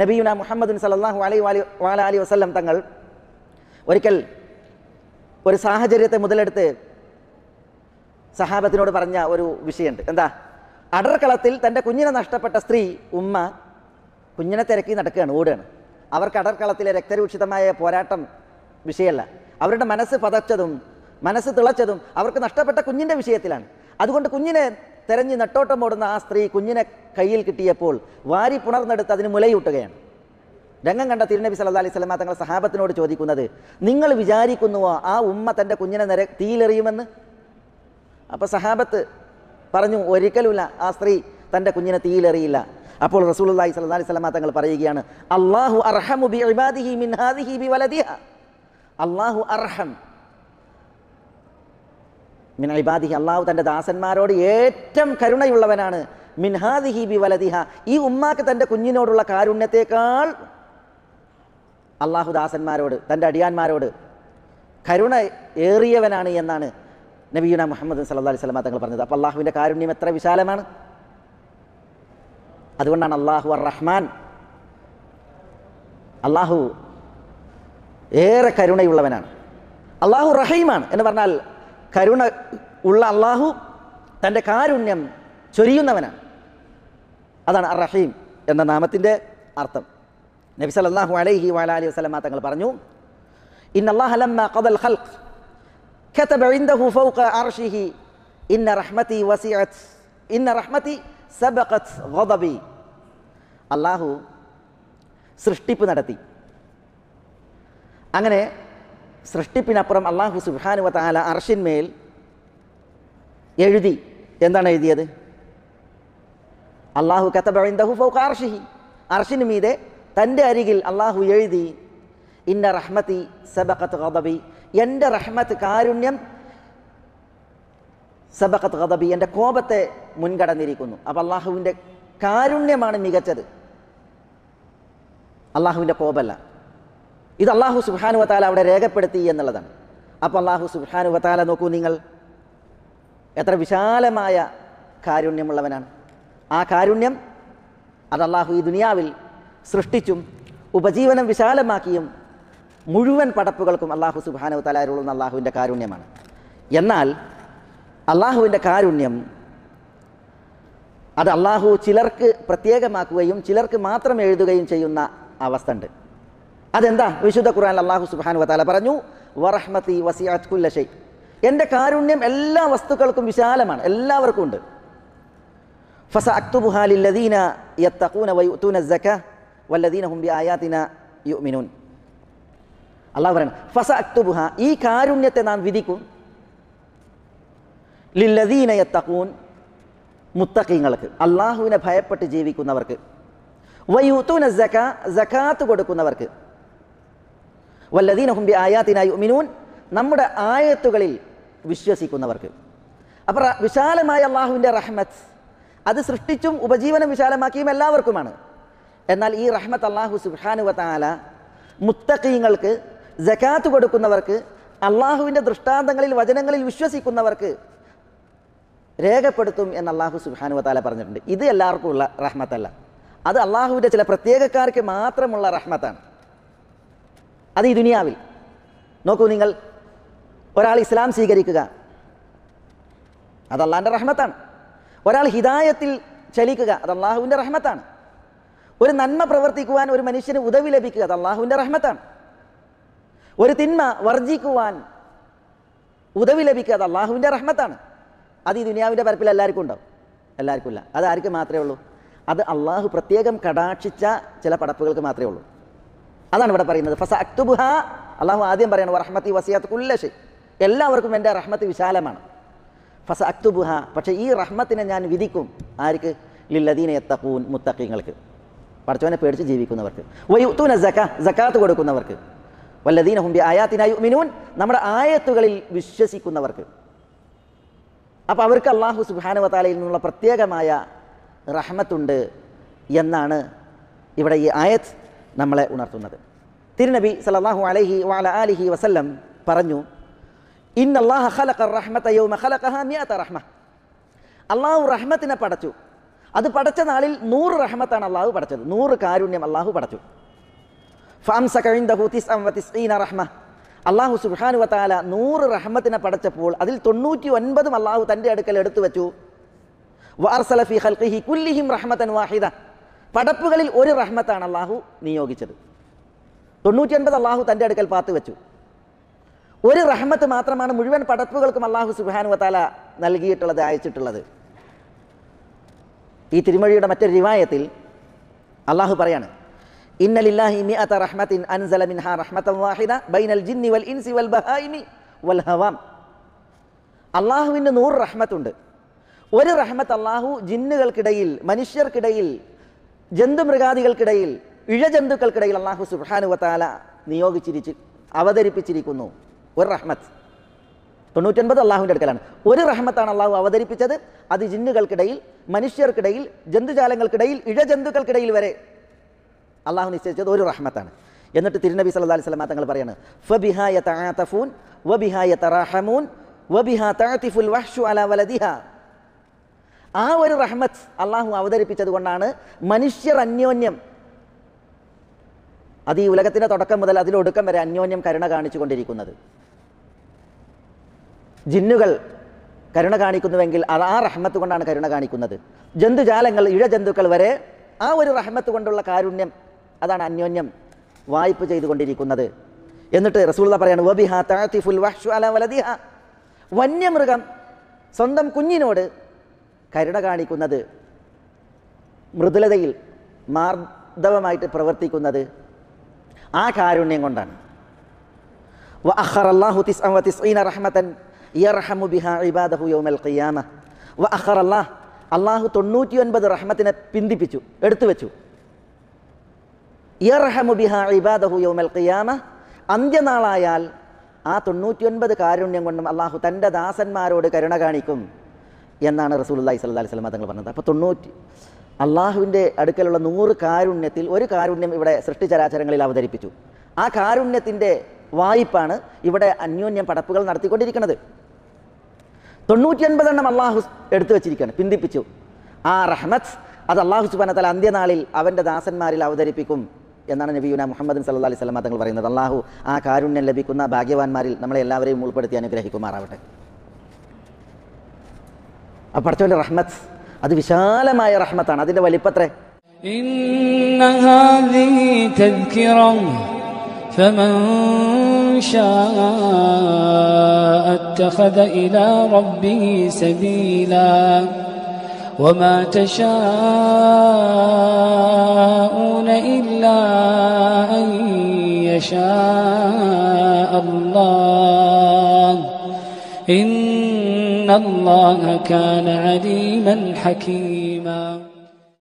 നബീന മുഹമ്മദ് സലാഹു അലൈ വാലി വാല അലി വസ്ലം തങ്ങൾ ഒരിക്കൽ ഒരു സാഹചര്യത്തെ മുതലെടുത്ത് സഹാബത്തിനോട് പറഞ്ഞ ഒരു വിഷയമുണ്ട് എന്താ അടർക്കളത്തിൽ തൻ്റെ കുഞ്ഞിനെ നഷ്ടപ്പെട്ട സ്ത്രീ ഉമ്മ കുഞ്ഞിനെ തിരക്കി നടക്കുകയാണ് ഓടുകയാണ് അവർക്ക് അടർക്കളത്തിലെ രക്തരൂക്ഷിതമായ പോരാട്ടം വിഷയമല്ല അവരുടെ മനസ്സ് പതച്ചതും മനസ്സ് തിളച്ചതും അവർക്ക് നഷ്ടപ്പെട്ട കുഞ്ഞിൻ്റെ വിഷയത്തിലാണ് അതുകൊണ്ട് കുഞ്ഞിനെ തെരഞ്ഞു ഓടുന്ന ആ സ്ത്രീ കുഞ്ഞിനെ കയ്യിൽ കിട്ടിയപ്പോൾ വാരി പുണർന്നെടുത്ത് അതിന് മുലയൂട്ടുകയാണ് രംഗം കണ്ട തിരുനബി സല്ലാ അലൈഹി സ്വലമ തങ്ങളെ സഹാബത്തിനോട് ചോദിക്കുന്നത് നിങ്ങൾ വിചാരിക്കുന്നുവോ ആ ഉമ്മ തൻ്റെ കുഞ്ഞിനെ നിര തീയിലെറിയുമെന്ന് അപ്പോൾ സഹാബത്ത് പറഞ്ഞു ഒരിക്കലുമില്ല ആ സ്ത്രീ തൻ്റെ കുഞ്ഞിനെ തീയിലെറിയില്ല അപ്പോൾ റസൂലി സല്ല അലൈഹി സ്വലമ തങ്ങൾ പറയുകയാണ് അള്ളാഹു അർഹം അള്ളാഹു അർഹം മിൻ ഇബാദിഹി അള്ളാഹു തൻ്റെ ദാസന്മാരോട് ഏറ്റവും കരുണയുള്ളവനാണ് മിൻഹാദിഹി ബി വലതിഹ ഈ ഉമ്മാക്ക് തൻ്റെ കുഞ്ഞിനോടുള്ള കാരുണ്യത്തേക്കാൾ അള്ളാഹു ദാസന്മാരോട് തൻ്റെ അടിയാന്മാരോട് കരുണ ഏറിയവനാണ് എന്നാണ് നബീന മുഹമ്മദ് സല്ലാ അലൈഹി സ്വലമ തങ്ങൾ പറഞ്ഞത് അപ്പോൾ അള്ളാഹുവിൻ്റെ കാരുണ്യം എത്ര വിശാലമാണ് അതുകൊണ്ടാണ് അള്ളാഹു അർ റഹ്മാൻ അള്ളാഹു ഏറെ കരുണയുള്ളവനാണ് അള്ളാഹു റഹീമാണ് എന്ന് പറഞ്ഞാൽ കരുണ ഉള്ള അള്ളാഹു തൻ്റെ കാരുണ്യം ചൊരിയുന്നവനാണ് അതാണ് അറഹീം എന്ന നാമത്തിൻ്റെ അർത്ഥം നബി സല്ലാഹു അലൈഹി വല അലി വസ്ലമ തങ്ങൾ പറഞ്ഞു ഇന്ന ഖദൽ അള്ളാഹു സൃഷ്ടിപ്പ് നടത്തി അങ്ങനെ സൃഷ്ടിപ്പിനപ്പുറം അള്ളാഹു സുബാനു താല അർഷിന്മേൽ എഴുതി എന്താണ് എഴുതിയത് അള്ളാഹു കത്തബിന്ദഹു ഫൗഖ അർഷിന് മീതെ തൻ്റെ അരികിൽ അള്ളാഹു എഴുതി ഇന്ന റഹ്മത്തി സബക്കത്ത് ഖദബി എൻ്റെ റഹ്മത്ത് കാരുണ്യം സബക്കത്ത് ഖദബി എൻ്റെ കോപത്തെ മുൻകടന്നിരിക്കുന്നു അപ്പോൾ അള്ളാഹുവിൻ്റെ കാരുണ്യമാണ് മികച്ചത് അള്ളാഹുവിൻ്റെ കോപമല്ല ഇത് അള്ളാഹു സുബാനു വത്താല അവിടെ രേഖപ്പെടുത്തി എന്നുള്ളതാണ് അപ്പോൾ അള്ളാഹു സുബാനു വത്താല നോക്കൂ നിങ്ങൾ എത്ര വിശാലമായ കാരുണ്യമുള്ളവനാണ് ആ കാരുണ്യം അത് അള്ളാഹു ഈ ദുനിയാവിൽ സൃഷ്ടിച്ചും ഉപജീവനം വിശാലമാക്കിയും മുഴുവൻ പടപ്പുകൾക്കും അള്ളാഹു സുബാനു വത്താല അരുളുന്ന അള്ളാഹുവിൻ്റെ കാരുണ്യമാണ് എന്നാൽ അള്ളാഹുവിൻ്റെ കാരുണ്യം അത് അള്ളാഹു ചിലർക്ക് പ്രത്യേകമാക്കുകയും ചിലർക്ക് മാത്രം എഴുതുകയും ചെയ്യുന്ന അവസ്ഥ ഉണ്ട് അതെന്താ വിശുദ്ധ ഖുർആൻ അള്ളാഹു സുബാൻ വതാല പറഞ്ഞു വറഹ്മത്തി വസിയാത് കുല്ലഷൈ എൻ്റെ കാരുണ്യം എല്ലാ വസ്തുക്കൾക്കും വിശാലമാണ് എല്ലാവർക്കും ഉണ്ട് ഫസ അക്തുബുഹാലില്ലദീന യത്തഖൂന വയുത്തൂന സക്ക വല്ലദീന ഹും ബി ആയാതിന യുമിനൂൻ അള്ളാഹു പറയണം ഫസ അക്തുബുഹ ഈ കാരുണ്യത്തെ നാം വിധിക്കും ലില്ലദീന യത്തഖൂൻ മുത്തക്കിങ്ങൾക്ക് അള്ളാഹുവിനെ ഭയപ്പെട്ട് ജീവിക്കുന്നവർക്ക് വയുത്തൂന സക്ക സക്കാത്ത് കൊടുക്കുന്നവർക്ക് വല്ലദീന ഹുംബി ആയാത്തിനായി ഉമിനൂൻ നമ്മുടെ ആയത്തുകളിൽ വിശ്വസിക്കുന്നവർക്ക് അപ്പം വിശാലമായ അള്ളാഹുവിൻ്റെ റഹ്മത്ത് അത് സൃഷ്ടിച്ചും ഉപജീവനം വിശാലമാക്കിയും എല്ലാവർക്കുമാണ് എന്നാൽ ഈ റഹ്മത്ത് അള്ളാഹു സുഹാനുവത്താല മുത്തക്കീങ്ങൾക്ക് ജക്കാത്ത് കൊടുക്കുന്നവർക്ക് അള്ളാഹുവിൻ്റെ ദൃഷ്ടാന്തങ്ങളിൽ വചനങ്ങളിൽ വിശ്വസിക്കുന്നവർക്ക് രേഖപ്പെടുത്തും എന്ന് അള്ളാഹു സുഹാനുവത്താല പറഞ്ഞിട്ടുണ്ട് ഇത് എല്ലാവർക്കും ഉള്ള റഹ്മത്തല്ല അത് അള്ളാഹുവിൻ്റെ ചില പ്രത്യേകക്കാർക്ക് മാത്രമുള്ള റഹ്മത്താണ് അത് ഈ ദുനിയാവിൽ നോക്കൂ നിങ്ങൾ ഒരാൾ ഇസ്ലാം സ്വീകരിക്കുക അത് അള്ളാഹിൻ്റെ റഹ്മത്താണ് ഒരാൾ ഹിദായത്തിൽ ചലിക്കുക അത് അള്ളാഹുവിൻ്റെ റഹ്മത്താണ് ഒരു നന്മ പ്രവർത്തിക്കുവാൻ ഒരു മനുഷ്യന് ഉദവി ലഭിക്കുക അത് അള്ളാഹുവിൻ്റെ റഹ്മത്താണ് ഒരു തിന്മ വർജിക്കുവാൻ ഉദവി ലഭിക്കുക അത് അള്ളാഹുവിൻ്റെ റഹ്മത്താണ് അത് ഈ ദുനിയാവിൻ്റെ പരപ്പിൽ എല്ലാവർക്കും ഉണ്ടാവും എല്ലാവർക്കും ഇല്ല അത് ആർക്കും മാത്രമേ ഉള്ളൂ അത് അള്ളാഹു പ്രത്യേകം കടാക്ഷിച്ച ചില പടപ്പുകൾക്ക് മാത്രമേ ഉള്ളൂ അതാണ് ഇവിടെ പറയുന്നത് ഫസ അക്തുബുഹ അള്ളാഹു ആദ്യം പറയണം റഹ്മത്തി വസിയാത്ത് കുല്ലശി എല്ലാവർക്കും എൻ്റെ റഹ്മത്ത് വിശാലമാണ് ഫസ അക്തുബുഹ പക്ഷേ ഈ റഹ്മത്തിനെ ഞാൻ വിധിക്കും ആർക്ക് ലില്ലദീന എത്തക്കൂൻ മുത്തക്കിങ്ങൾക്ക് പഠിച്ചവനെ പേടിച്ച് ജീവിക്കുന്നവർക്ക് വയുത്തൂന ജക്ക ജക്കാത്ത് കൊടുക്കുന്നവർക്ക് വല്ലദീന ഹുംബി ആയാത്തിനായി മിനുവൻ നമ്മുടെ ആയത്തുകളിൽ വിശ്വസിക്കുന്നവർക്ക് അപ്പോൾ അവർക്ക് അള്ളാഹു സുബാനുവതാലയിൽ നിന്നുള്ള പ്രത്യേകമായ റഹ്മത്തുണ്ട് എന്നാണ് ഇവിടെ ഈ ആയത്ത് നമ്മളെ ഉണർത്തുന്നത് തിരുനബി സലാഹു അലഹി വാല അലിഹി വസല്ലം പറഞ്ഞു അള്ളാഹു റഹ്മത്തിനെ പടച്ചു അത് പടച്ച നാളിൽ നൂറ് റഹ്മത്താണ് അള്ളാഹു പടച്ചത് നൂറ് കാരുണ്യം അള്ളാഹു പടച്ചു അള്ളാഹു സുഹാനു വത്താല നൂറ് റഹ്മത്തിനെ പടച്ചപ്പോൾ അതിൽ തൊണ്ണൂറ്റി ഒൻപതും അള്ളാഹു തൻ്റെ അടുക്കൽ എടുത്തു വെച്ചു വാർസലഫി ഹൽഖിഹി കുല്ലിഹിം റഹ്മത്തൻ വാഹിദ പടപ്പുകളിൽ ഒരു റഹ്മത്താണ് അള്ളാഹു നിയോഗിച്ചത് ഒൻപത് അള്ളാഹു തൻ്റെ അടുക്കൽ പാത്ത് വെച്ചു ഒരു റഹ്മത്ത് മാത്രമാണ് മുഴുവൻ പടപ്പുകൾക്കും അള്ളാഹു സുബാനുവത്താല നൽകിയിട്ടുള്ളത് അയച്ചിട്ടുള്ളത് ഈ തിരുമൊഴിയുടെ മറ്റൊരു റിവായത്തിൽ അള്ളാഹു പറയാണ് അള്ളാഹുവിന് അൻസല വാഹിദ ബൈനൽ ജിന്നി വൽ ഇൻസി വൽ വൽ ഹവാം നൂറ് റഹ്മത്തുണ്ട് ഒരു റഹ്മത്ത് അള്ളാഹു ജിന്നുകൾക്കിടയിൽ മനുഷ്യർക്കിടയിൽ ജന്തുമൃഗാദികൾക്കിടയിൽ ഇഴജന്തുക്കൾക്കിടയിൽ അള്ളാഹു വത്താല നിയോഗിച്ചിരിച്ച് അവതരിപ്പിച്ചിരിക്കുന്നു ഒരു റഹ്മത്ത് തൊണ്ണൂറ്റൊൻപത് അള്ളാഹുവിൻ്റെ അടുക്കലാണ് ഒരു റഹ്മത്താണ് അള്ളാഹു അവതരിപ്പിച്ചത് അത് ജിന്നുകൾക്കിടയിൽ മനുഷ്യർക്കിടയിൽ ജന്തുജാലങ്ങൾക്കിടയിൽ ഇഴജന്തുക്കൾക്കിടയിൽ വരെ അള്ളാഹു നിശ്ചയിച്ചത് ഒരു റഹ്മത്താണ് എന്നിട്ട് തിരുനബി സല്ലാ അലൈഹി സ്വലാ തങ്ങൾ പറയാണ് ഫബിഹായ തഫൂൻ വബിഹായ തറാഹമൂൻ വബിഹാ തഫുൽ വഹ്ഷു അല വലദിഹ ആ ഒരു റഹ്മത്ത് അള്ളാഹു അവതരിപ്പിച്ചത് കൊണ്ടാണ് മനുഷ്യർ അന്യോന്യം അത് ഈ ഉലകത്തിൻ്റെ തുടക്കം മുതൽ അതിലൊടുക്കം വരെ അന്യോന്യം കരുണ കാണിച്ചു കൊണ്ടിരിക്കുന്നത് ജിന്നുകൾ കരുണ കാണിക്കുന്നുവെങ്കിൽ അത് ആ റഹ്മത്ത് കൊണ്ടാണ് കരുണ കാണിക്കുന്നത് ജന്തുജാലങ്ങൾ ഇഴജന്തുക്കൾ വരെ ആ ഒരു റഹ്മത്ത് കൊണ്ടുള്ള കാരുണ്യം അതാണ് അന്യോന്യം വായ്പ ചെയ്തുകൊണ്ടിരിക്കുന്നത് എന്നിട്ട് റസൂള്ള പറയാണ് വബിഹ താത്തിഫുൽ വലദിഹ വന്യമൃഗം സ്വന്തം കുഞ്ഞിനോട് കരുണ കാണിക്കുന്നത് മൃദുലതയിൽ മാർദ്ദവമായിട്ട് പ്രവർത്തിക്കുന്നത് ആ കാരുണ്യം കൊണ്ടാണ് അള്ളാഹു തൊണ്ണൂറ്റി ഒൻപത് റഹ്മത്തിനെ പിന്തിപ്പിച്ചു എടുത്തു വെച്ചു യർഹമു ഇബാദഹു യൗമൽ ഖിയാമ അന്ത്യനാളായാൽ ആ തൊണ്ണൂറ്റി ഒൻപത് കാരുണ്യം കൊണ്ടും അള്ളാഹു തൻ്റെ ദാസന്മാരോട് കരുണ കാണിക്കും എന്നാണ് റസൂലുല്ലാഹി അലൈഹി സ്വലം തങ്ങൾ പറഞ്ഞത് അപ്പോൾ തൊണ്ണൂറ്റി അള്ളാഹുവിൻ്റെ അടുക്കലുള്ള നൂറ് കാരുണ്യത്തിൽ ഒരു കാരുണ്യം ഇവിടെ സൃഷ്ടിചരാചരങ്ങളിൽ അവതരിപ്പിച്ചു ആ കാരുണ്യത്തിൻ്റെ വായ്പാണ് ഇവിടെ അന്യോന്യം പടപ്പുകൾ നടത്തിക്കൊണ്ടിരിക്കുന്നത് തൊണ്ണൂറ്റിയൊൻപതെണ്ണം അള്ളാഹു എടുത്തു വച്ചിരിക്കുകയാണ് പിന്തിപ്പിച്ചു ആ റഹ്മത്ത് അത് അള്ളാഹു സുബാനത്തല അന്ത്യനാളിൽ അവൻ്റെ ദാസന്മാരിൽ അവതരിപ്പിക്കും എന്നാണ് നബീന മുഹമ്മദ് സല്ലാ അലൈഹി സ്വലമ തങ്ങൾ പറയുന്നത് അള്ളാഹു ആ കാരുണ്യം ലഭിക്കുന്ന ഭാഗ്യവാന്മാരിൽ നമ്മളെ എല്ലാവരെയും ഉൾപ്പെടുത്തി അനുഗ്രഹിക്കുമാറാവട്ടെ അപ്പടച്ചോൻ്റെ റഹ്മത്ത് അത് വിശാലമായ റഹ്മത്താണ് അതിൻ്റെ വലിപ്പത്രേ وما تشاءون إلا أن يشاء الله كان عليما حكيما